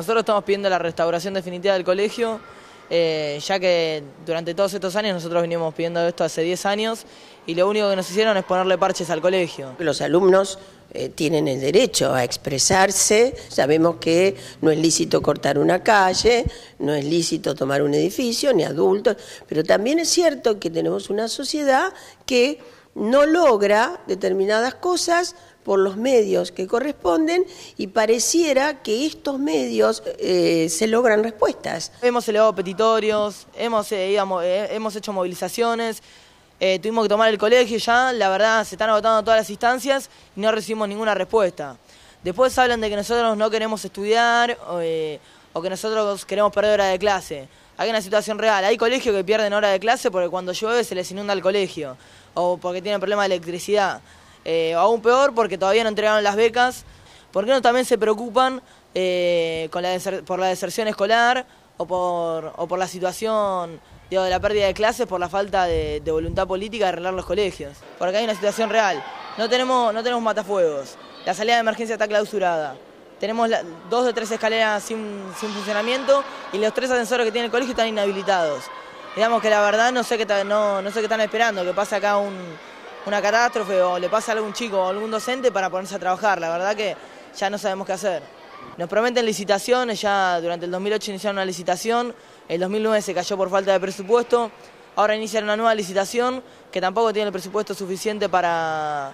Nosotros estamos pidiendo la restauración definitiva del colegio, eh, ya que durante todos estos años nosotros venimos pidiendo esto hace 10 años y lo único que nos hicieron es ponerle parches al colegio. Los alumnos eh, tienen el derecho a expresarse, sabemos que no es lícito cortar una calle, no es lícito tomar un edificio, ni adultos, pero también es cierto que tenemos una sociedad que no logra determinadas cosas por los medios que corresponden y pareciera que estos medios eh, se logran respuestas. Hemos elevado petitorios, hemos, eh, eh, hemos hecho movilizaciones, tuvimos que tomar el colegio ya, la verdad se están agotando todas las instancias y no recibimos ninguna respuesta. Después hablan de que nosotros no queremos estudiar o que nosotros queremos perder hora de clase. Hay una situación real, hay colegios que pierden hora de clase porque cuando llueve se les inunda el colegio o porque tienen problemas de electricidad. O eh, aún peor porque todavía no entregaron las becas. ¿Por qué no también se preocupan eh, por la deserción escolar o por, la situación de la pérdida de clases por la falta de, voluntad política de arreglar los colegios? Porque hay una situación real. No tenemos, no tenemos matafuegos. La salida de emergencia está clausurada. Tenemos dos de tres escaleras sin, funcionamiento y los tres ascensores que tiene el colegio están inhabilitados. Digamos que la verdad no sé qué, no, no sé qué están esperando, que pase acá un, una catástrofe o le pasa a algún chico o algún docente para ponerse a trabajar. La verdad que ya no sabemos qué hacer. Nos prometen licitaciones, ya durante el 2008 iniciaron una licitación, el 2009 se cayó por falta de presupuesto, ahora inician una nueva licitación que tampoco tiene el presupuesto suficiente para,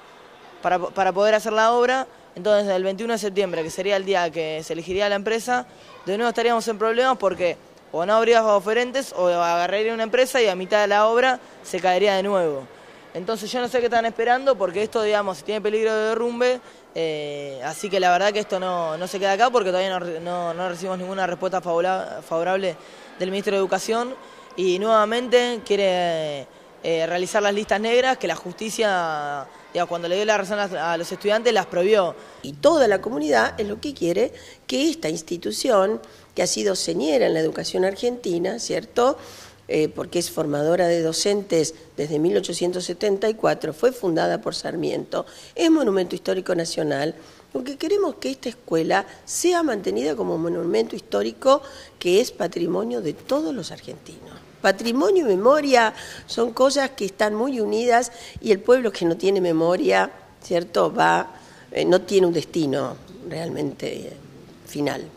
para, para poder hacer la obra. Entonces, el 21 de septiembre, que sería el día que se elegiría la empresa, de nuevo estaríamos en problemas porque o no habría oferentes o agarraría una empresa y a mitad de la obra se caería de nuevo. Entonces yo no sé qué están esperando porque esto, digamos, tiene peligro de derrumbe, eh, así que la verdad que esto no, se queda acá porque todavía no, recibimos ninguna respuesta favorable, del Ministro de Educación y nuevamente quiere eh, realizar las listas negras que la justicia, digamos, cuando le dio la razón a, los estudiantes, las prohibió. Y toda la comunidad es lo que quiere que esta institución, que ha sido señera en la educación argentina, ¿cierto?, eh, porque es formadora de docentes desde 1874, fue fundada por Sarmiento, es Monumento Histórico Nacional, porque queremos que esta escuela sea mantenida como monumento histórico que es patrimonio de todos los argentinos. Patrimonio y memoria son cosas que están muy unidas y el pueblo que no tiene memoria, ¿cierto? Va, eh, no tiene un destino realmente eh, final.